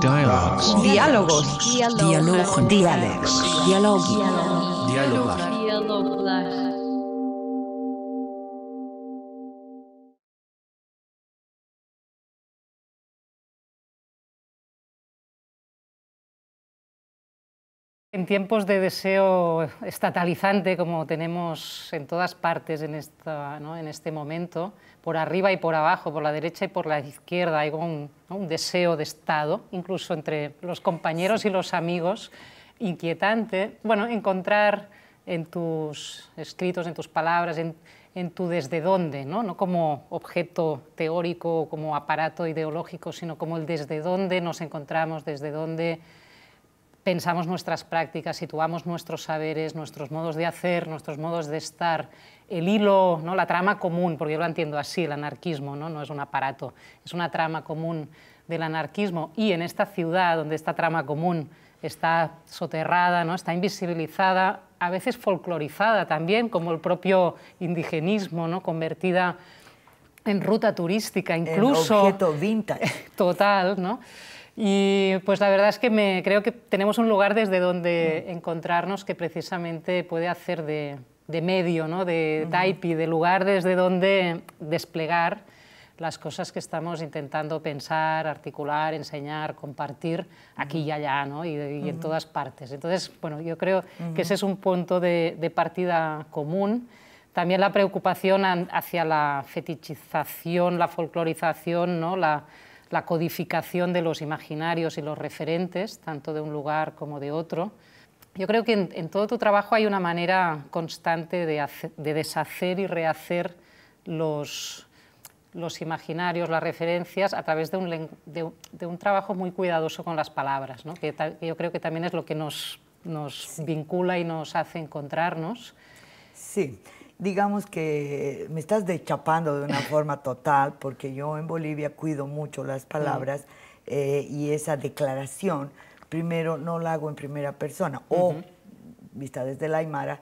Dialogos, Diálogos. Diálogos. Diálogos. Diálogos. Diálogos. En tiempos de deseo estatalizante, como tenemos en todas partes en, en, este momento, por arriba y por abajo, por la derecha y por la izquierda, hay un, deseo de Estado, incluso entre los compañeros y los amigos, inquietante. Bueno, encontrar en tus escritos, en tus palabras, en, tu desde dónde, ¿no? ¿no? como objeto teórico, como aparato ideológico, sino como el desde dónde nos encontramos, desde dónde pensamos nuestras prácticas, situamos nuestros saberes, nuestros modos de hacer, nuestros modos de estar, el hilo, ¿no? la trama común, porque yo lo entiendo así, el anarquismo ¿no? no es un aparato, es una trama común del anarquismo y en esta ciudad donde esta trama común está soterrada, ¿no? está invisibilizada, a veces folclorizada también, como el propio indigenismo, ¿no? convertida en ruta turística incluso. objeto vintage. Total, ¿no? Y pues la verdad es que me, creo que tenemos un lugar desde donde encontrarnos que precisamente puede hacer de, de medio, ¿no? de taipi, de lugar desde donde desplegar las cosas que estamos intentando pensar, articular, enseñar, compartir aquí y allá ¿no? y, en todas partes. Entonces, bueno, yo creo que ese es un punto de, de partida común. También la preocupación hacia la fetichización, la folclorización, ¿no? la, la codificación de los imaginarios y los referentes, tanto de un lugar como de otro. Yo creo que en, todo tu trabajo hay una manera constante de, deshacer y rehacer los, imaginarios, las referencias, a través de un, trabajo muy cuidadoso con las palabras, que, yo creo que también es lo que nos, vincula y nos hace encontrarnos. Sí, digamos que me estás dechapando de una forma total, porque yo en Bolivia cuido mucho las mm. palabras eh, y esa declaración, primero no la hago en primera persona, o, vista desde la Aymara,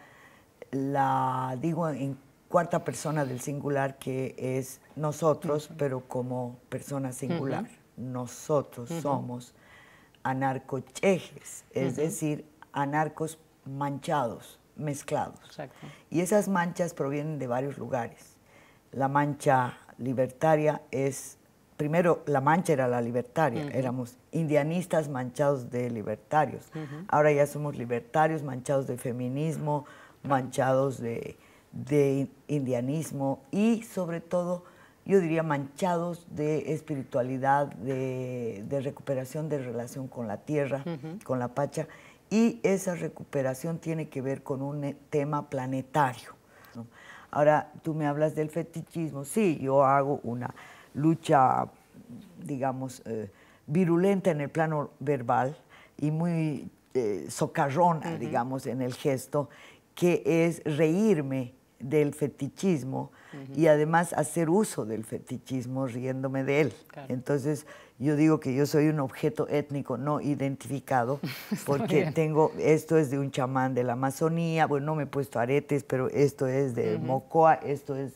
la digo en cuarta persona del singular, que es nosotros, pero como persona singular. Nosotros somos anarcochejes, es decir, anarcos manchados mezclados. Y esas manchas provienen de varios lugares. La mancha libertaria es, primero, la mancha era la libertaria, éramos indianistas manchados de libertarios. Ahora ya somos libertarios manchados de feminismo, manchados de, indianismo y sobre todo yo diría, manchados de espiritualidad, de, recuperación de relación con la tierra, con la Pacha y esa recuperación tiene que ver con un eh, tema planetario. Ahora, tú me hablas del fetichismo, sí, yo hago una lucha, digamos, eh, virulenta en el plano verbal y muy eh, socarrona, digamos, en el gesto, que es reírme del fetichismo y además hacer uso del fetichismo riéndome de él. Entonces, yo digo que yo soy un objeto étnico no identificado porque tengo, esto es de un chamán de la Amazonía, bueno, no me he puesto aretes, pero esto es de Mocoa, esto es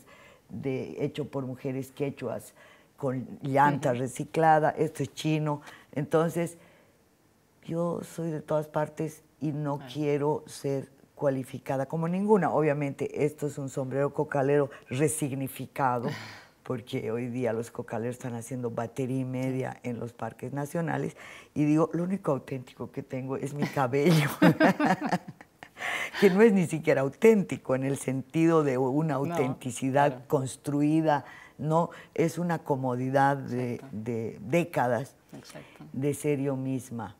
de, hecho por mujeres quechuas con llanta reciclada, esto es chino. Entonces, yo soy de todas partes y no ah. quiero ser cualificada como ninguna. Obviamente, esto es un sombrero cocalero resignificado. porque hoy día los cocaleros están haciendo batería y media en los parques nacionales y digo, lo único auténtico que tengo es mi cabello. que no es ni siquiera auténtico en el sentido de una autenticidad construida, no, es una comodidad de, décadas de ser yo misma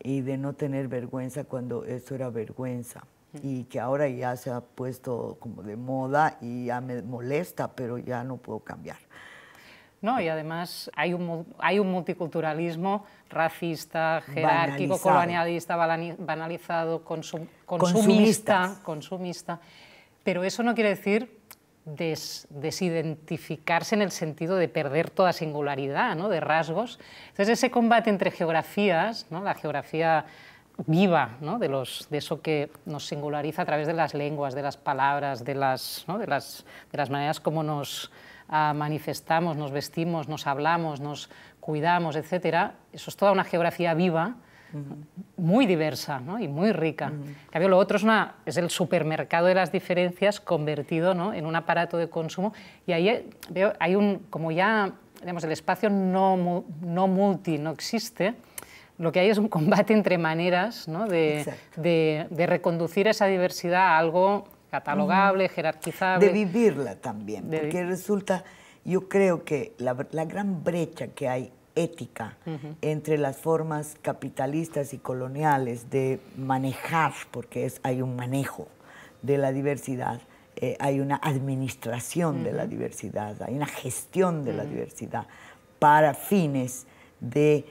y de no tener vergüenza cuando eso era vergüenza y que ahora ya se ha puesto como de moda y ya me molesta, pero ya no puedo cambiar. No, y además hay un, hay un multiculturalismo racista, jerárquico, colonialista, banalizado, consumista, consumista. Pero eso no quiere decir Des, desidentificarse en el sentido de perder toda singularidad ¿no? de rasgos. Entonces, ese combate entre geografías, ¿no? la geografía viva, ¿no? de, los, de eso que nos singulariza a través de las lenguas, de las palabras, de las, de las, de las maneras como nos ah, manifestamos, nos vestimos, nos hablamos, nos cuidamos, etc. Eso es toda una geografía viva, muy diversa y muy rica. lo otro es, es el supermercado de las diferencias convertido ¿no? en un aparato de consumo. Y ahí eh, veo, hay un, como ya digamos, el espacio no multi no existe, lo que hay es un combate entre maneras de, reconducir esa diversidad a algo catalogable, jerarquizable. De vivirla también, porque resulta, yo creo que la, gran brecha que hay ética entre las formas capitalistas y coloniales de manejar, porque es, hay un manejo de la diversidad, eh, hay una administración de la diversidad, hay una gestión de la diversidad para fines de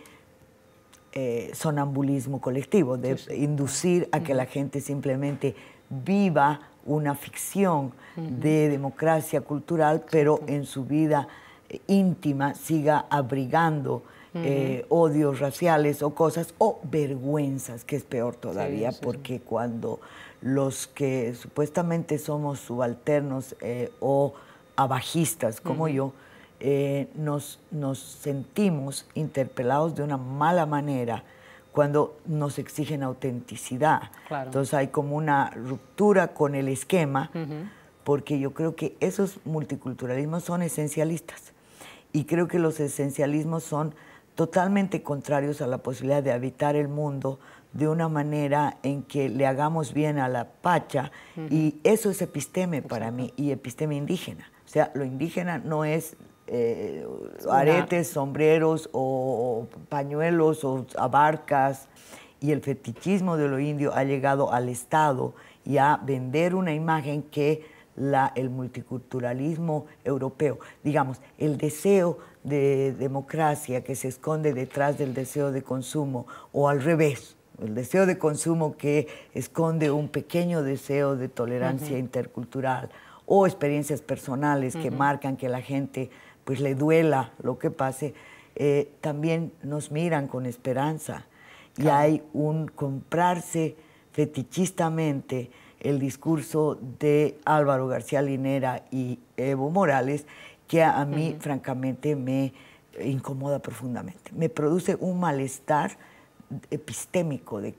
eh, sonambulismo colectivo, de inducir a que la gente simplemente viva una ficción de democracia cultural, pero en su vida eh, íntima siga abrigando eh, odios raciales o cosas, o vergüenzas, que es peor todavía, porque cuando los que supuestamente somos subalternos o abajistas como yo, eh, nos, nos sentimos interpelados de una mala manera cuando nos exigen autenticidad. Entonces hay como una ruptura con el esquema, porque yo creo que esos multiculturalismos son esencialistas. Y creo que los esencialismos son totalmente contrarios a la posibilidad de habitar el mundo de una manera en que le hagamos bien a la pacha. Y eso es episteme para mí, y episteme indígena. O sea, lo indígena no es aretes, sombreros o, pañuelos o abarcas. Y el fetichismo de lo indio ha llegado al Estado y a vender una imagen que la, el multiculturalismo europeo, digamos, el deseo de democracia que se esconde detrás del deseo de consumo, o al revés, el deseo de consumo que esconde un pequeño deseo de tolerancia intercultural, o experiencias personales que marcan que la gente pues le duela lo que pase, eh, también nos miran con esperanza. Y hay un comprarse fetichistamente el discurso de Álvaro García Linera y Evo Morales, que a, mí francamente me incomoda profundamente. Me produce un malestar epistémico de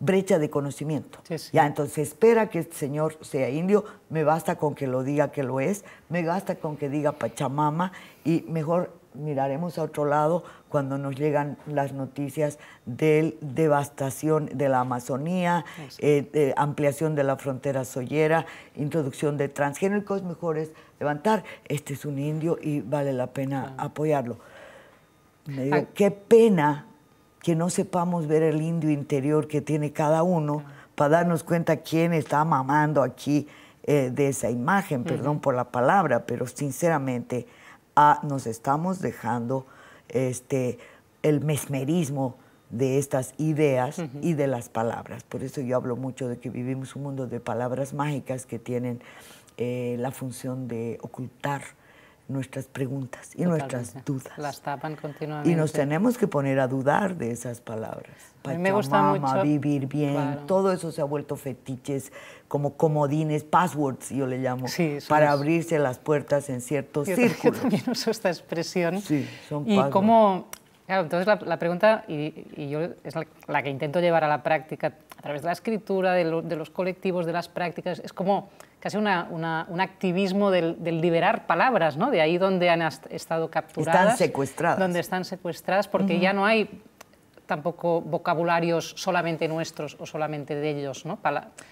brecha de conocimiento. Ya, entonces espera que este señor sea indio, me basta con que lo diga que lo es, me basta con que diga Pachamama y mejor miraremos a otro lado cuando nos llegan las noticias de devastación de la Amazonía, eh, ampliación de la frontera soyera, introducción de transgénicos, mejor es levantar, este es un indio y vale la pena apoyarlo. Me digo, ah. qué pena que no sepamos ver el indio interior que tiene cada uno para darnos cuenta quién está mamando aquí eh, de esa imagen, perdón por la palabra, pero sinceramente ah, nos estamos dejando este, el mesmerismo de estas ideas y de las palabras. Por eso yo hablo mucho de que vivimos un mundo de palabras mágicas que tienen eh, la función de ocultar nuestras preguntas y nuestras dudas. Las tapan continuamente. Y nos tenemos que poner a dudar de esas palabras. Pachamama, a mí me gusta mucho. vivir bien, todo eso se ha vuelto fetiches, como comodines, passwords, yo le llamo, para abrirse las puertas en ciertos círculos. Yo también uso esta expresión. Sí, son Y cómo, claro, entonces la, pregunta, y, yo es la, que intento llevar a la práctica, a través de la escritura, de los colectivos, de las prácticas, es como casi una, un activismo del, liberar palabras, ¿no? De ahí donde han estado capturadas. Están Donde están secuestradas, porque ya no hay tampoco vocabularios solamente nuestros o solamente de ellos, ¿no?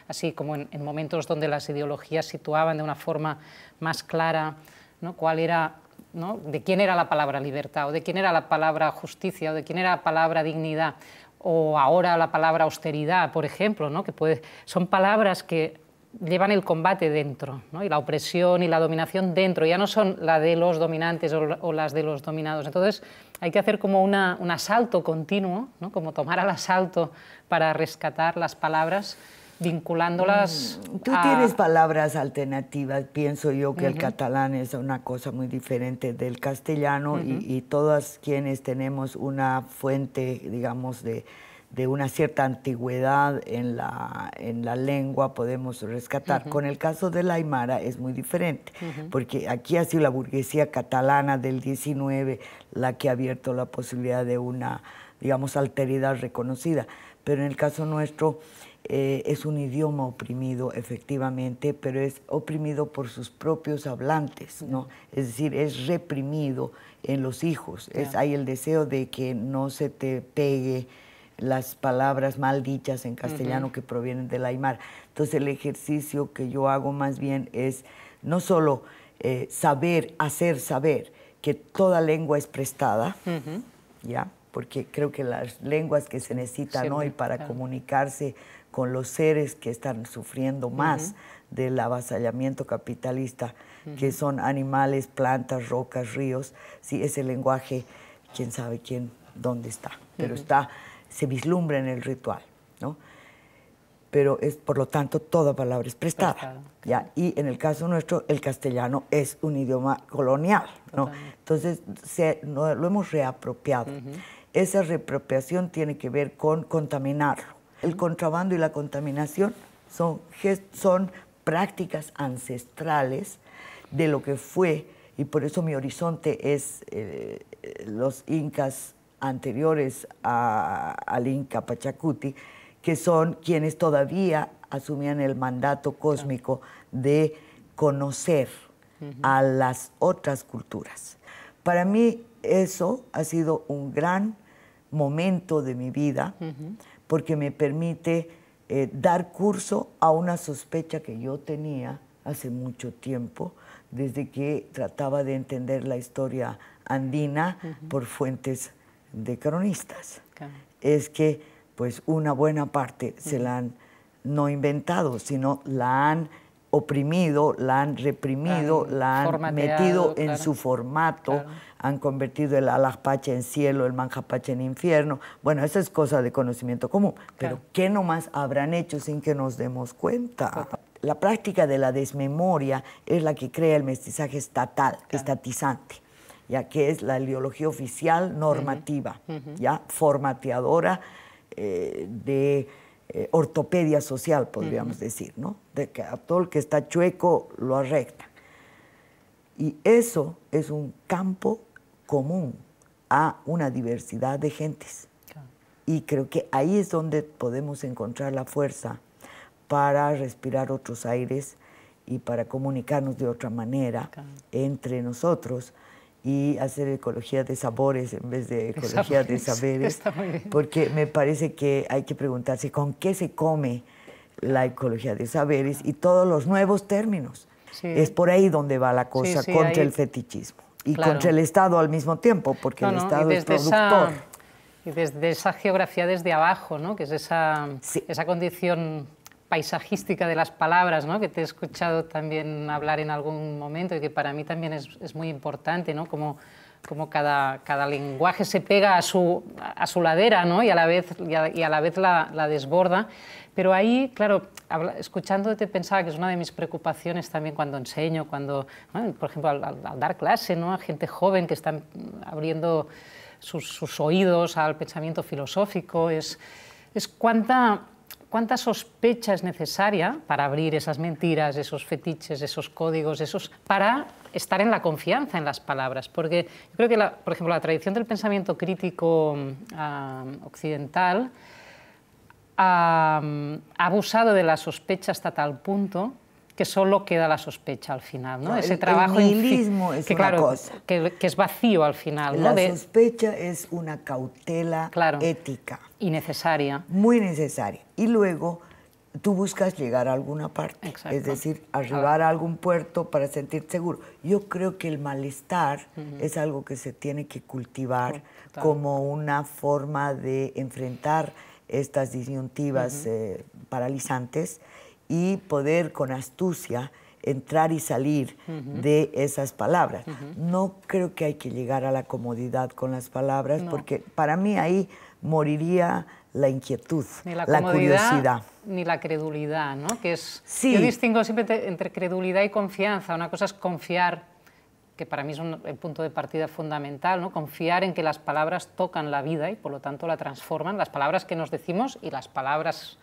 así como en, momentos donde las ideologías situaban de una forma más clara ¿no? cuál era ¿no? de quién era la palabra libertad o de quién era la palabra justicia o de quién era la palabra dignidad o ahora la palabra austeridad, por ejemplo, ¿no? que puede, son palabras que llevan el combate dentro, ¿no? y la opresión y la dominación dentro, ya no son la de los dominantes o, las de los dominados. Entonces hay que hacer como una, un asalto continuo, ¿no? como tomar al asalto para rescatar las palabras vinculándolas. Mm, tú tienes palabras alternativas, pienso yo que el catalán es una cosa muy diferente del castellano y, y todas quienes tenemos una fuente, digamos, de, de una cierta antigüedad en la, en la lengua podemos rescatar. Con el caso de la Aymara es muy diferente, porque aquí ha sido la burguesía catalana del 19 la que ha abierto la posibilidad de una, digamos, alteridad reconocida. Pero en el caso nuestro eh, es un idioma oprimido, efectivamente, pero es oprimido por sus propios hablantes, ¿no? Es decir, es reprimido en los hijos. Es, hay el deseo de que no se te pegue las palabras mal dichas en castellano que provienen del aymar. Entonces el ejercicio que yo hago más bien es no solo eh, saber, hacer saber que toda lengua es prestada, ¿ya? porque creo que las lenguas que se necesitan hoy para comunicarse con los seres que están sufriendo más del avasallamiento capitalista, que son animales, plantas, rocas, ríos, sí, ese lenguaje, quién sabe quién, dónde está, pero está se vislumbra en el ritual, ¿no? Pero es, por lo tanto, toda palabra es prestada. ¿ya? Y en el caso nuestro, el castellano es un idioma colonial, ¿no? Entonces, se, lo hemos reapropiado. Esa reapropiación tiene que ver con contaminarlo. El contrabando y la contaminación son, son prácticas ancestrales de lo que fue, y por eso mi horizonte es eh, los incas anteriores a, al Inca Pachacuti, que son quienes todavía asumían el mandato cósmico de conocer a las otras culturas. Para mí eso ha sido un gran momento de mi vida porque me permite eh, dar curso a una sospecha que yo tenía hace mucho tiempo, desde que trataba de entender la historia andina por fuentes de cronistas es que pues una buena parte se la han no inventado, sino la han oprimido, la han reprimido, la han metido en su formato, han convertido el alajpache en cielo, el manjapache en infierno. Bueno, eso es cosa de conocimiento común, pero ¿qué nomás habrán hecho sin que nos demos cuenta? La práctica de la desmemoria es la que crea el mestizaje estatal, estatizante ya que es la ideología oficial normativa, ya formateadora eh, de eh, ortopedia social, podríamos decir, ¿no? De que a todo el que está chueco lo arrecta. Y eso es un campo común a una diversidad de gentes. Y creo que ahí es donde podemos encontrar la fuerza para respirar otros aires y para comunicarnos de otra manera entre nosotros y hacer ecología de sabores en vez de ecología de saberes, porque me parece que hay que preguntarse con qué se come la ecología de saberes y todos los nuevos términos. Es por ahí donde va la cosa contra el fetichismo y contra el Estado al mismo tiempo, porque el Estado es productor. y desde esa geografía desde abajo, ¿no? que es esa, esa condición paisajística de las palabras, ¿no? que te he escuchado también hablar en algún momento y que para mí también es, muy importante, ¿no? como, como cada, cada lenguaje se pega a su, a su ladera ¿no? y a la vez, y a, la, vez la, desborda. Pero ahí, claro, escuchándote pensaba que es una de mis preocupaciones también cuando enseño, cuando, por ejemplo, al, dar clase ¿no? a gente joven que están abriendo sus, sus oídos al pensamiento filosófico, es, es cuánta cuánta sospecha es necesaria para abrir esas mentiras, esos fetiches, esos códigos, esos para estar en la confianza en las palabras, porque yo creo que, por ejemplo, la tradición del pensamiento crítico mm, occidental ha abusado de la sospecha hasta tal punto que solo queda la sospecha al final, ¿no? Ese trabajo el es que, claro, Que, es vacío al final. La sospecha es una cautela ética. Y necesaria. Muy necesaria. Y luego tú buscas llegar a alguna parte, es decir, arribar a algún puerto para sentirte seguro. Yo creo que el malestar es algo que se tiene que cultivar como una forma de enfrentar estas disyuntivas eh, paralizantes y poder con astucia entrar y salir de esas palabras. No creo que hay que llegar a la comodidad con las palabras, porque para mí ahí moriría la inquietud, la, curiosidad. Ni la credulidad, ¿no? Que es, sí. Yo distingo siempre entre credulidad y confianza. Una cosa es confiar, que para mí es un, el punto de partida fundamental, ¿no? Confiar en que las palabras tocan la vida y por lo tanto la transforman, las palabras que nos decimos y las palabras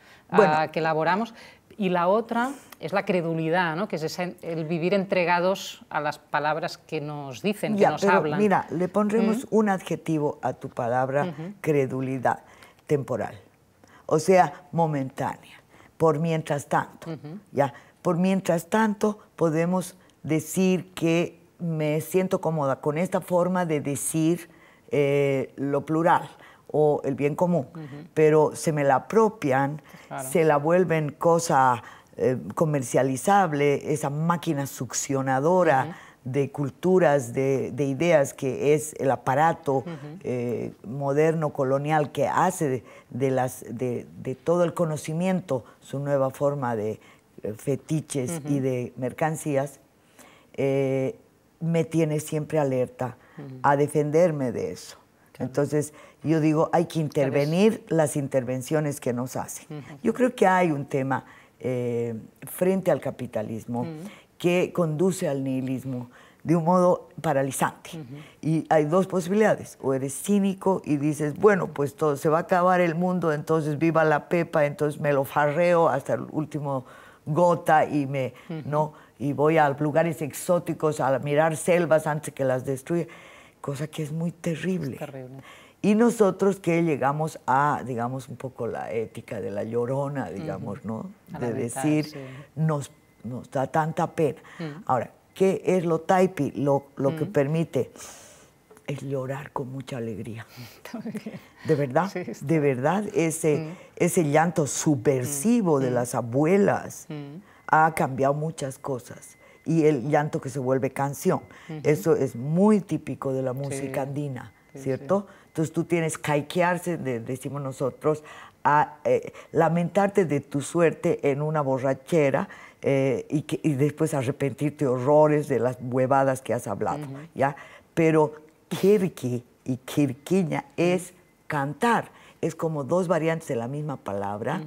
que elaboramos. Y la otra es la credulidad, que es el vivir entregados a las palabras que nos dicen, que nos hablan. Mira, le pondremos un adjetivo a tu palabra, credulidad, temporal, o sea, momentánea, por mientras tanto. ¿ya? Por mientras tanto podemos decir que me siento cómoda con esta forma de decir eh, lo plural o el bien común, pero se me la apropian, se la vuelven cosa eh, comercializable, esa máquina succionadora. de culturas, de, ideas, que es el aparato eh, moderno, colonial, que hace de, todo el conocimiento su nueva forma de eh, fetiches y de mercancías, me tiene siempre alerta a defenderme de eso. Entonces, yo digo, hay que intervenir las intervenciones que nos hacen. Yo creo que hay un tema eh, frente al capitalismo que conduce al nihilismo de un modo paralizante. Y hay dos posibilidades. O eres cínico y dices, bueno, pues todo se va a acabar el mundo, entonces viva la pepa, entonces me lo farreo hasta el último gota y me, ¿no? Y voy a lugares exóticos a mirar selvas antes que las destruya cosa que es muy terrible. Y nosotros que llegamos a, digamos, un poco la ética de la llorona, digamos, ¿no? de decir, nos, da tanta pena. Mm. Ahora, ¿qué es lo taipi? Lo, lo que mm. permite es llorar con mucha alegría. De verdad, de verdad, ese, mm. ese llanto subversivo de las abuelas ha cambiado muchas cosas y el llanto que se vuelve canción. Eso es muy típico de la música andina, ¿cierto? Entonces tú tienes caiquearse, decimos nosotros, a eh, lamentarte de tu suerte en una borrachera eh, y, que, y, después arrepentirte horrores de las huevadas que has hablado, ¿ya? Pero kirki y kirkiña es cantar, es como dos variantes de la misma palabra,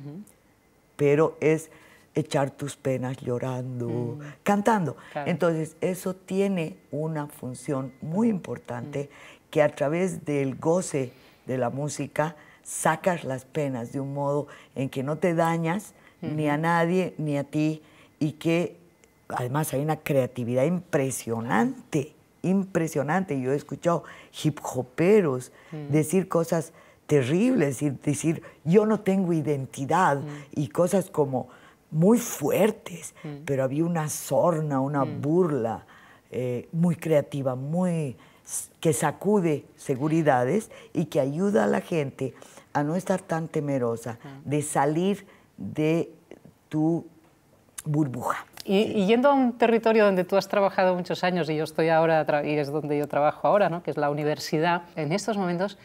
pero es echar tus penas llorando, mm. cantando. Entonces, eso tiene una función muy mm. importante que a través del goce de la música sacas las penas de un modo en que no te dañas ni a nadie ni a ti y que además hay una creatividad impresionante, impresionante. Yo he escuchado hip hoperos mm. decir cosas terribles, y decir yo no tengo identidad y cosas como muy fuertes, mm. pero había una sorna, una mm. burla eh, muy creativa, muy que sacude seguridades y que ayuda a la gente a no estar tan temerosa de salir de tu burbuja. Y, yendo a un territorio donde tú has trabajado muchos años y yo estoy ahora y es donde yo trabajo ahora, ¿no? que es la universidad, en estos momentos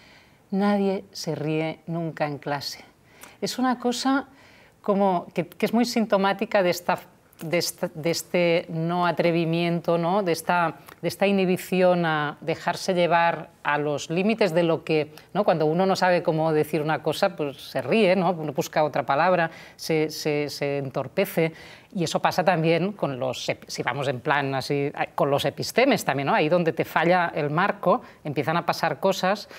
nadie se ríe nunca en clase. Es una cosa como que, es muy sintomática de esta de este, no atrevimiento, ¿no? De, esta, de esta inhibición a dejarse llevar a los límites de lo que, ¿no? cuando uno no sabe cómo decir una cosa, pues se ríe, ¿no? uno busca otra palabra, se, se, se entorpece. Y eso pasa también con los, si vamos en plan así, con los epistemes también, ¿no? ahí donde te falla el marco, empiezan a pasar cosas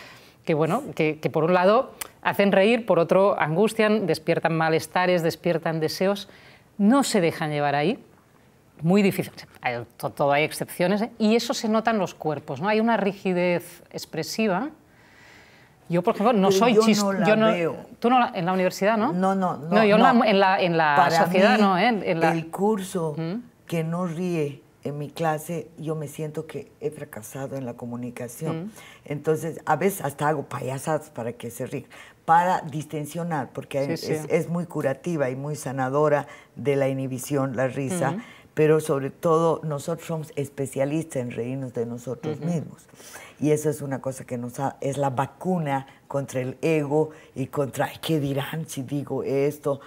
que, bueno, que, por un lado hacen reír, por otro angustian, despiertan malestares, despiertan deseos, no se dejan llevar ahí, muy difícil. todo hay excepciones ¿eh? y eso se nota en los cuerpos, ¿no? Hay una rigidez expresiva. Yo, por ejemplo, no soy chistoso. Yo no, la Tú no en la universidad, ¿no? No, no, no. yo En, la, sociedad no, En El curso ¿Mm? que no ríe en mi clase yo me siento que he fracasado en la comunicación. Mm. Entonces, a veces hasta hago payasadas para que se ríen, para distensionar, porque es, muy curativa y muy sanadora de la inhibición, la risa, pero sobre todo nosotros somos especialistas en reírnos de nosotros mismos. Y eso es una cosa que nos da, es la vacuna contra el ego y contra qué dirán si digo esto.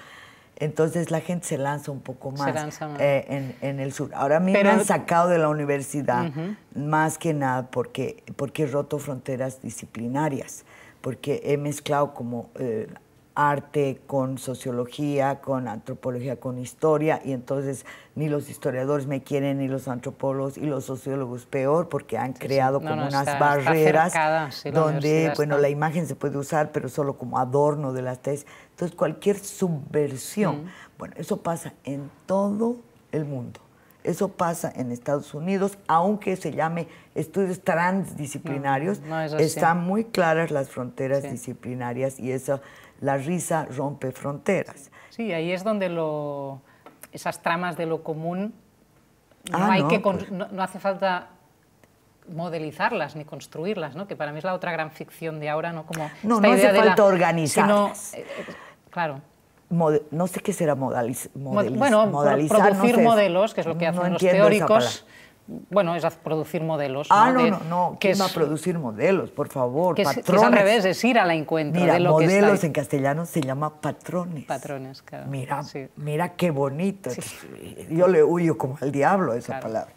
Entonces la gente se lanza un poco más, eh, en, el sur. Ahora a mí me han sacado de la universidad más que nada porque, porque he roto fronteras disciplinarias, porque he mezclado como eh, arte con sociología, con antropología, con historia, y entonces ni los historiadores me quieren, ni los antropólogos y los sociólogos peor, porque han creado como unas barreras donde, bueno, la imagen se puede usar, pero solo como adorno de las tesis. Entonces, cualquier subversión, bueno, eso pasa en todo el mundo. Eso pasa en Estados Unidos, aunque se llame estudios transdisciplinarios, están muy claras las fronteras disciplinarias y eso, la risa rompe fronteras. Sí, ahí es donde lo, esas tramas de lo común ah, pues. no, hace falta modelizarlas ni construirlas, ¿no? que para mí es la otra gran ficción de ahora, ¿no? Como no, hace falta organizarlas. Eh, Claro. no sé qué será modalismo. bueno, modalizar. Bueno, producir modelos, que es lo que hacen los teóricos. Bueno, es producir modelos. Ah, no, no, no. ¿Quién que va a producir modelos, por favor? patrones. al revés, es ir la encuentro mira, de lo modelos modelos en castellano se llama patrones. Patrones, claro. Mira, mira qué bonito. Yo le huyo como al diablo a esa palabra.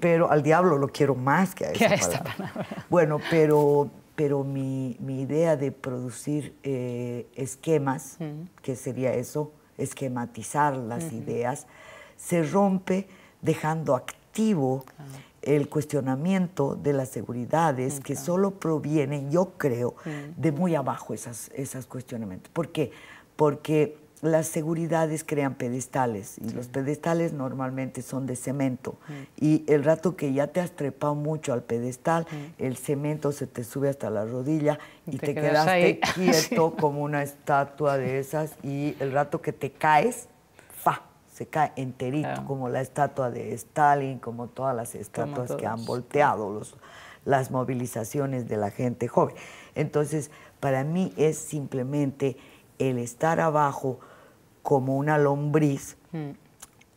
Pero al diablo lo quiero más que a esa palabra. Bueno, pero pero mi, idea de producir eh, esquemas, que sería eso, esquematizar las ideas, se rompe dejando activo ah. el cuestionamiento de las seguridades que solo provienen, yo creo, de muy abajo esos esas cuestionamientos. ¿Por qué? Porque las seguridades crean pedestales y los pedestales normalmente son de cemento y el rato que ya te has trepado mucho al pedestal, el cemento se te sube hasta la rodilla y, te, quedaste quieto como una estatua de esas y el rato que te caes, fa, se cae enterito como la estatua de Stalin, como todas las estatuas que han volteado los, las movilizaciones de la gente joven. Entonces, para mí es simplemente el estar abajo, como una lombriz, oradando mm.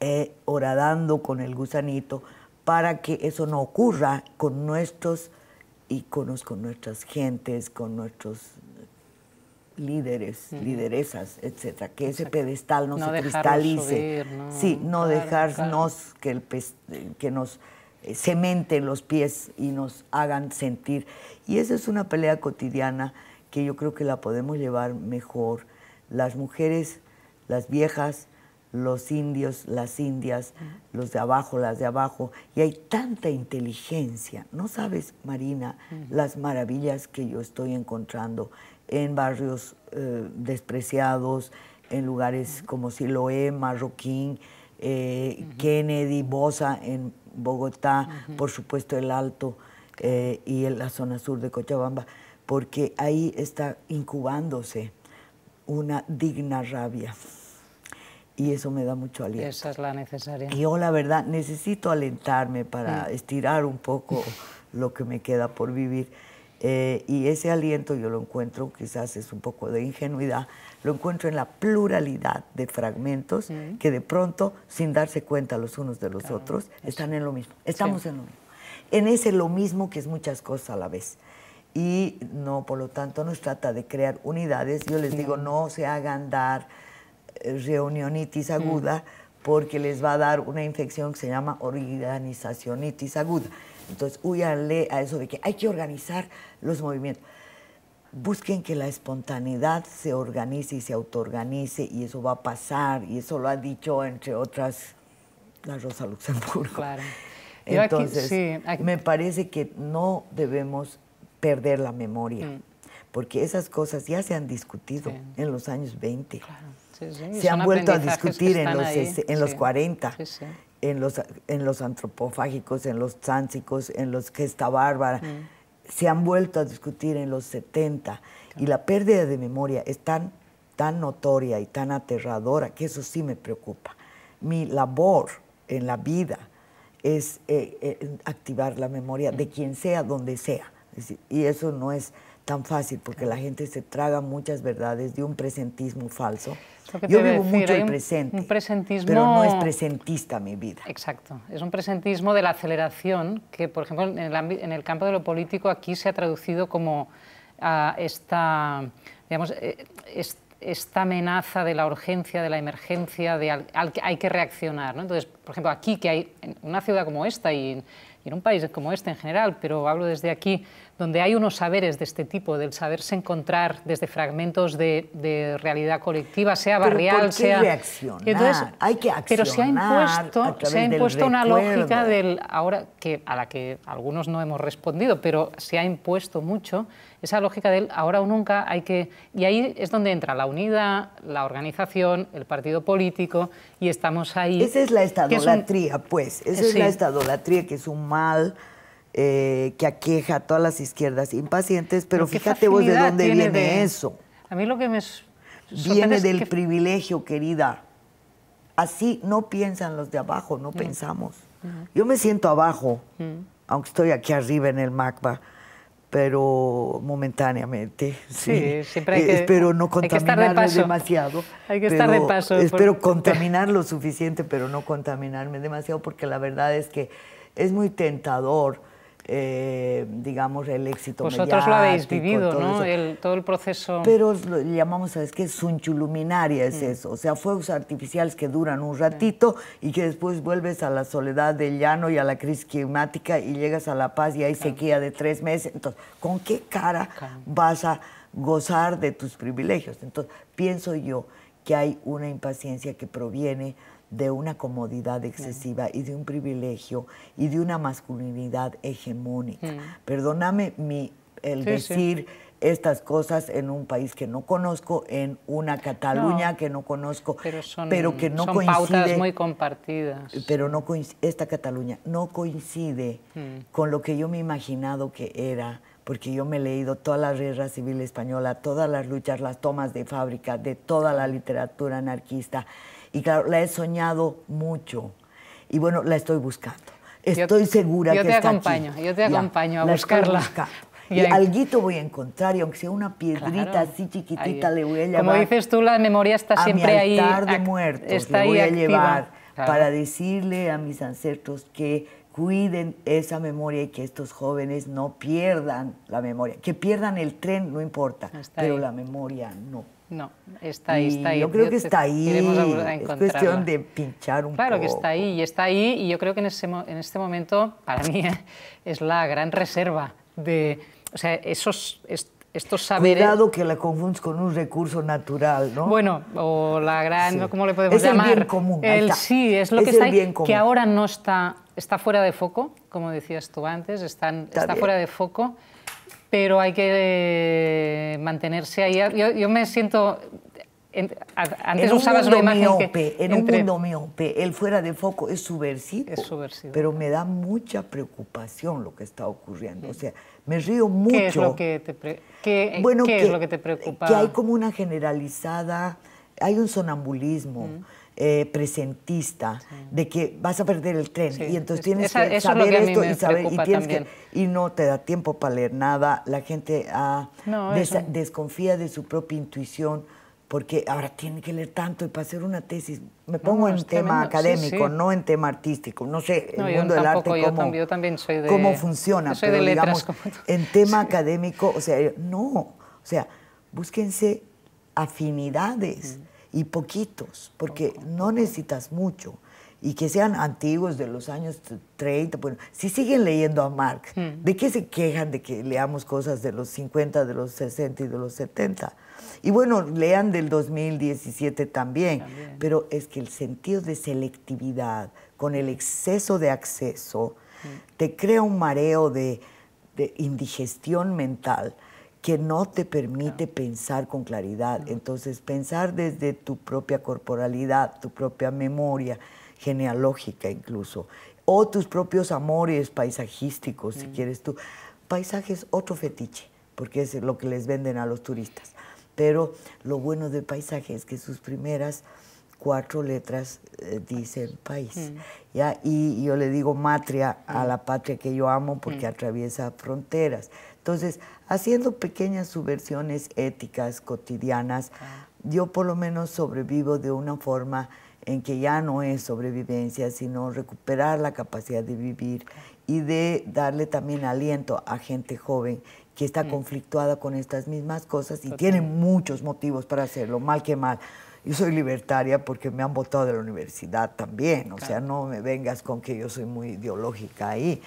eh, horadando con el gusanito para que eso no ocurra con nuestros íconos, con nuestras gentes, con nuestros líderes, mm. lideresas, etcétera, que ese pedestal no, se cristalice. no. Sí, no dejarnos que el eh, que nos eh, cementen los pies y nos hagan sentir. Y esa es una pelea cotidiana que yo creo que la podemos llevar mejor. Las mujeres las viejas, los indios, las indias, los de abajo, las de abajo. Y hay tanta inteligencia. No sabes, Marina, las maravillas que yo estoy encontrando en barrios eh, despreciados, en lugares como Siloé, Marroquín, eh, Kennedy, Bosa, en Bogotá, por supuesto el Alto eh, y en la zona sur de Cochabamba, porque ahí está incubándose una digna rabia y eso me da mucho aliento. Esa es la necesaria. yo la verdad necesito alentarme para mm. estirar un poco lo que me queda por vivir. Eh, y ese aliento yo lo encuentro, quizás es un poco de ingenuidad, lo encuentro en la pluralidad de fragmentos mm. que de pronto, sin darse cuenta los unos de los otros, están en lo mismo, estamos en lo mismo. En ese lo mismo que es muchas cosas a la vez. Y no, por lo tanto, nos trata de crear unidades. Yo les digo, no se hagan dar eh, reunionitis mm. aguda porque les va a dar una infección que se llama organizacionitis aguda. Entonces, huyanle a eso de que hay que organizar los movimientos. Busquen que la espontaneidad se organice y se autoorganice y eso va a pasar y eso lo ha dicho, entre otras, la Rosa Luxemburgo. Claro. Entonces, me parece que no debemos perder la memoria, mm. porque esas cosas ya se han discutido en los años 20. Claro se han vuelto a discutir en los, en los 40. En los, en los antropofágicos, en los tsánsicos, en los gesta bárbara, se han vuelto a discutir en los 70 y la pérdida de memoria es tan, tan notoria y tan aterradora que eso sí me preocupa. Mi labor en la vida es eh, eh, activar la memoria de mm. quien sea, donde sea. y eso no es tan fácil porque la gente se traga muchas verdades de un presentismo falso. Yo vivo decir, mucho el presente, un presentismo... pero no es presentista mi vida. Exacto, es un presentismo de la aceleración que, por ejemplo, en el, campo de lo político aquí se ha traducido como ah, esta, digamos, eh, esta amenaza de la urgencia, de la emergencia, de al, que hay que reaccionar. ¿no? Entonces, por ejemplo, aquí que hay en una ciudad como esta y en un país como este en general, pero hablo desde aquí, donde hay unos saberes de este tipo, del saberse encontrar desde fragmentos de, realidad colectiva, sea barrial, sea... Reaccionar? Entonces, hay que accionar. Pero se ha impuesto, se ha impuesto una lógica del ahora que a la que algunos no hemos respondido, pero se ha impuesto mucho esa lógica del ahora o nunca hay que... Y ahí es donde entra la unidad, la organización, el partido político, y estamos ahí... Esa es la estadolatría, pues. Esa es la estadolatría, que es un mal eh, que aqueja a todas las izquierdas impacientes, pero, fíjate vos de dónde viene eso. A mí lo que me... Viene del privilegio, querida. Así no piensan los de abajo, no mm. pensamos. Mm. Yo me siento abajo, mm. aunque estoy aquí arriba en el MACBA pero momentáneamente. Sí, siempre hay eh, que, Espero no contaminarme demasiado. Hay que estar de paso. Espero contaminar lo suficiente, pero no contaminarme demasiado, porque la verdad es que es muy tentador eh, digamos, el éxito Vosotros lo habéis vivido, ¿no? todo el proceso... Pero lo llamamos, ¿sabes qué? Sunchuluminaria es mm. eso, o sea, fuegos artificiales que duran un ratito y que después vuelves a la soledad del llano y a la crisis climática y llegas a La Paz y hay sequía de tres meses. Entonces, ¿con qué cara vas a gozar de tus privilegios? Entonces, pienso yo que hay una impaciencia que proviene de una comodidad excesiva y de un privilegio y de una masculinidad hegemónica. Mm. Perdóname el decir... estas cosas en un país que no conozco, en una Cataluña que no conozco, pero, que no son pautas muy compartidas. Pero no esta Cataluña no coincide mm. con lo que yo me he imaginado que era, porque yo me he leído toda la guerra civil española, todas las luchas, las tomas de fábrica, de toda la literatura anarquista y claro, la he soñado mucho. Y bueno, la estoy buscando. Estoy segura que está aquí. Yo te acompaño, te acompaño a buscarla. y alguito voy a encontrar, y aunque sea una piedrita así chiquitita, le voy a llevar. Como dices tú, la memoria está siempre ahí. A mi de muertos, le voy a llevar para decirle a mis ancestros que cuiden esa memoria y que estos jóvenes no pierdan la memoria. Que pierdan el tren, no importa, pero la memoria no. No, está ahí, está ahí. Yo creo que está ahí. Es cuestión de pinchar un poco. Claro que está ahí, y está ahí, y yo creo que en, en este momento, para mí, es la gran reserva de... O sea, esos, estos saberes... Cuidado que la confundes con un recurso natural, ¿no? Bueno, o la gran... ¿Cómo le podemos llamar? Es el bien común. sí, es lo que está ahí, que ahora no está... Está fuera de foco, como decías tú antes, están, está, fuera de foco, pero hay que eh, mantenerse ahí. Yo, yo me siento en, antes usabas en un mundo miope, el fuera de foco es subversivo, pero me da mucha preocupación lo que está ocurriendo. O sea, me río mucho. ¿Qué es lo que te, eh, bueno, lo que te preocupa? Que hay como una generalizada, hay un sonambulismo. Eh, presentista de que vas a perder el tren y entonces tienes que saber esto y saber y no te da tiempo para leer nada la gente ah, desconfía de su propia intuición porque ahora tiene que leer tanto y para hacer una tesis, me pongo en tema académico, no en tema artístico, no sé, el mundo del arte, cómo, también cómo funciona, pero digamos, en tema académico, o sea, no, o sea, búsquense afinidades mm. y poquitos, porque no necesitas mucho y que sean antiguos de los años 30, bueno, si siguen leyendo a Marx, mm. ¿de qué se quejan de que leamos cosas de los 50, de los 60 y de los 70? Y bueno, lean del 2017 también, pero es que el sentido de selectividad con el exceso de acceso te crea un mareo de, indigestión mental que no te permite pensar con claridad. Entonces, pensar desde tu propia corporalidad, tu propia memoria genealógica incluso, o tus propios amores paisajísticos, si quieres tú. Paisaje es otro fetiche, porque es lo que les venden a los turistas. Pero lo bueno del paisaje es que sus primeras cuatro letras eh, dicen país. Mm. ¿ya? Y yo le digo matria a mm. la patria que yo amo porque mm. atraviesa fronteras. Entonces, haciendo pequeñas subversiones éticas cotidianas, ah. yo por lo menos sobrevivo de una forma en que ya no es sobrevivencia, sino recuperar la capacidad de vivir y de darle también aliento a gente joven que está mm. conflictuada con estas mismas cosas y tiene muchos motivos para hacerlo, mal que mal. Yo soy libertaria porque me han votado de la universidad también, o sea, no me vengas con que yo soy muy ideológica ahí.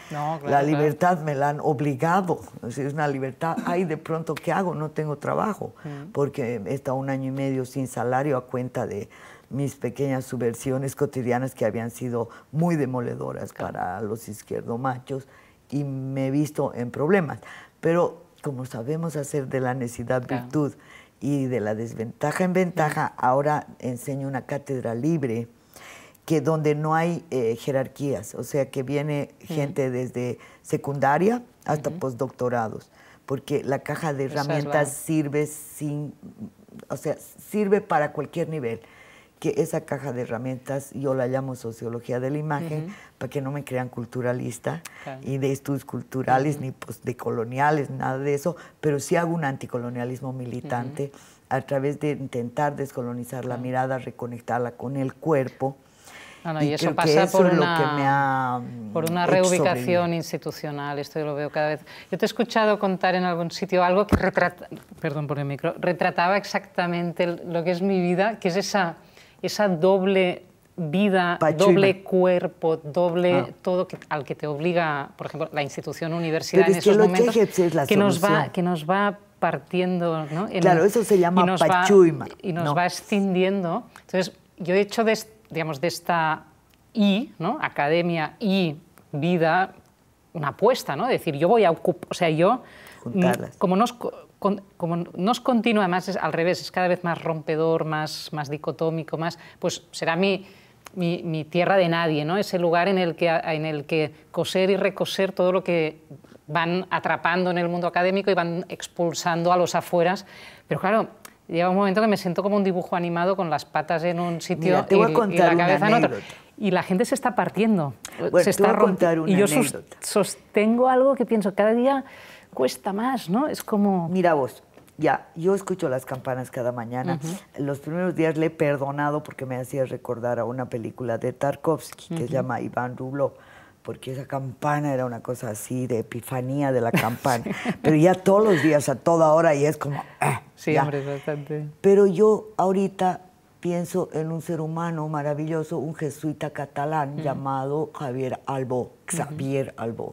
la libertad me la han obligado, o es una libertad, ay, de pronto, ¿qué hago? No tengo trabajo, mm. porque he estado un año y medio sin salario a cuenta de mis pequeñas subversiones cotidianas que habían sido muy demoledoras para los izquierdomachos y me he visto en problemas. Pero como sabemos hacer de la necesidad virtud y de la desventaja en ventaja, ahora enseño una cátedra libre que donde no hay eh, jerarquías, o sea que viene gente desde secundaria hasta postdoctorados, porque la caja de herramientas sirve sin, o sea, sirve para cualquier nivel esa caja de herramientas yo la llamo sociología de la imagen, para que no me crean culturalista y de estudios culturales ni pues, de coloniales, nada de eso, pero sí hago un anticolonialismo militante a través de intentar descolonizar la mirada, reconectarla con el cuerpo. No, no, y, eso pasa por, una, lo que me por mm, una reubicación institucional, esto yo lo veo cada vez. Yo te he escuchado contar en algún sitio algo que perdón por el micro, retrataba exactamente lo que es mi vida, que es esa esa doble vida, doble cuerpo, doble ah. todo que, al que te obliga, por ejemplo, la institución universitaria en esos que momentos, es la que nos va, que nos va partiendo, ¿no? claro, eso se llama y nos pachuima. Va, y nos va escindiendo. Entonces, yo he hecho, de, digamos, de esta I, ¿no? Academia y vida, una apuesta, ¿no? decir, yo voy a ocupar, o sea, yo, como nos como no es continuo, además es al revés, es cada vez más rompedor, más, más dicotómico, más, pues será mi, mi, mi, tierra de nadie, ¿no? ese lugar en el, que, en el que coser y recoser todo lo que van atrapando en el mundo académico y van expulsando a los afueras. Pero claro, llega un momento que me siento como un dibujo animado con las patas en un sitio y, la cabeza en otro. Y la gente se está partiendo, se está rompiendo. Y yo sostengo algo que pienso cada día cuesta más, ¿no? Es como... Mira vos, ya, yo escucho las campanas cada mañana. Los primeros días le he perdonado porque me hacía recordar a una película de Tarkovsky que se llama Iván Rublo, porque esa campana era una cosa así de epifanía de la campana. Pero ya todos los días, a toda hora, y es como... Ah, sí, hombre, hombre, bastante. Pero yo ahorita pienso en un ser humano maravilloso, un jesuita catalán mm. llamado Javier Albo, Xavier Albo,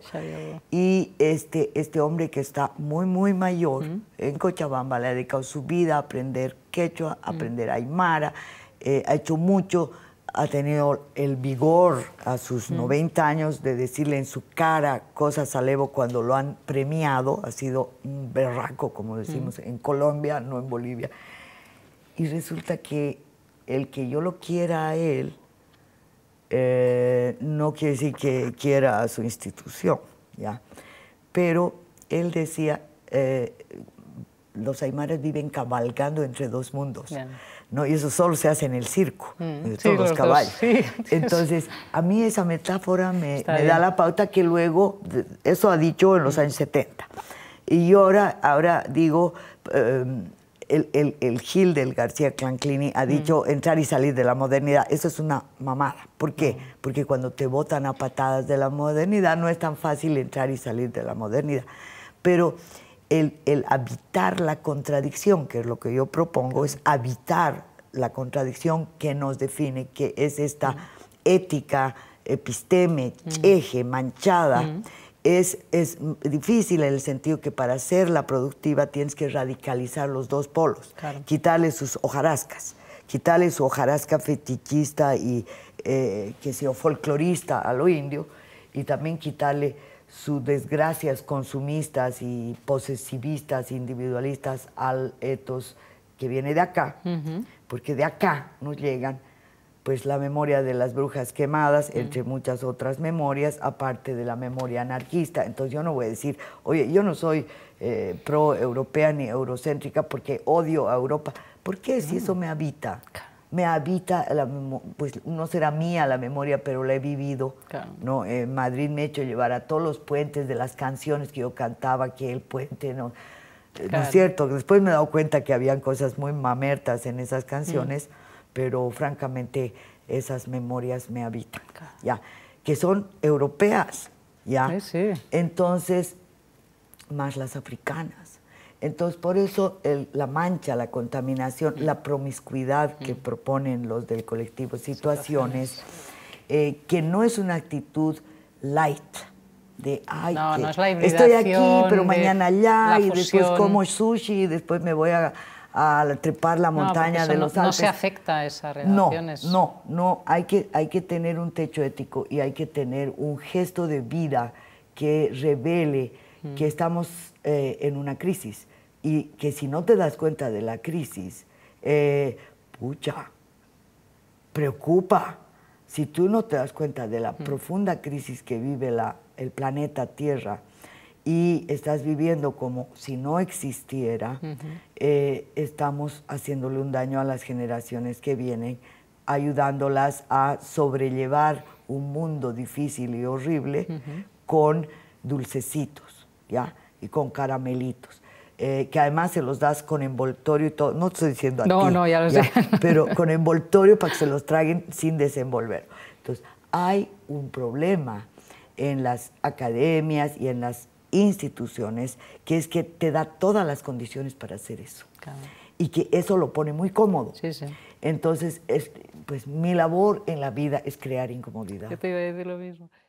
Y este, este hombre que está muy, muy mayor mm. en Cochabamba, le ha dedicado su vida a aprender quechua, a mm. aprender aymara, eh, ha hecho mucho, ha tenido el vigor a sus 90 años de decirle en su cara cosas a Levo cuando lo han premiado, ha sido un berraco, como decimos en Colombia, no en Bolivia. Y resulta que el que yo lo quiera a él eh, no quiere decir que quiera a su institución, ¿ya? Pero él decía, eh, los aimares viven cabalgando entre dos mundos. ¿no? Y eso solo se hace en el circo, mm. todos los caballos. Entonces, a mí esa metáfora me, da la pauta que luego, eso ha dicho en los mm. años 70. Y yo ahora, ahora digo, em, el, Gil del García Clanclini ha dicho mm. entrar y salir de la modernidad. Eso es una mamada. ¿Por qué? Mm. Porque cuando te botan a patadas de la modernidad no es tan fácil entrar y salir de la modernidad. Pero el, el habitar la contradicción, que es lo que yo propongo, es habitar la contradicción que nos define, que es esta mm. ética episteme, eje, manchada, es, es, difícil en el sentido que para hacerla productiva tienes que radicalizar los dos polos, quitarle sus hojarascas, quitarle su hojarasca fetichista y eh, que sea folclorista a lo indio y también quitarle sus desgracias consumistas y posesivistas, individualistas al etos que viene de acá, porque de acá nos llegan pues la memoria de las brujas quemadas, entre muchas otras memorias, aparte de la memoria anarquista. Entonces yo no voy a decir, oye, yo no soy eh, pro-europea ni eurocéntrica porque odio a Europa. ¿Por qué si eso me habita? Me habita, pues no será mía la memoria, pero la he vivido. ¿no? en Madrid me he hecho llevar a todos los puentes de las canciones que yo cantaba, que el puente no... Eh, no es cierto, después me he dado cuenta que habían cosas muy mamertas en esas canciones pero francamente esas memorias me habitan, ya, que son europeas, ya. sí. Entonces, más las africanas. Entonces, por eso la mancha, la contaminación, la promiscuidad que proponen los del colectivo, situaciones, eh, que no es una actitud light, de ay, estoy aquí, pero mañana allá, y después como sushi, y después me voy a al trepar la montaña de los no, No se afecta a esas relaciones. No, no, Hay que, hay que tener un techo ético y hay que tener un gesto de vida que revele mm. que estamos eh, en una crisis y que si no te das cuenta de la crisis, eh, pucha, preocupa. Si tú no te das cuenta de la mm. profunda crisis que vive la, el planeta Tierra, y estás viviendo como si no existiera, eh, estamos haciéndole un daño a las generaciones que vienen, ayudándolas a sobrellevar un mundo difícil y horrible con dulcecitos, ¿ya? Y con caramelitos. Eh, que además se los das con envoltorio y todo. No estoy diciendo a No, ti, no, ya lo sé. Pero con envoltorio para que se los traguen sin desenvolver. Entonces, hay un problema en las academias y en las instituciones, que es que te da todas las condiciones para hacer eso. Y que eso lo pone muy cómodo. Entonces, pues mi labor en la vida es crear incomodidad. Yo te iba a decir lo mismo.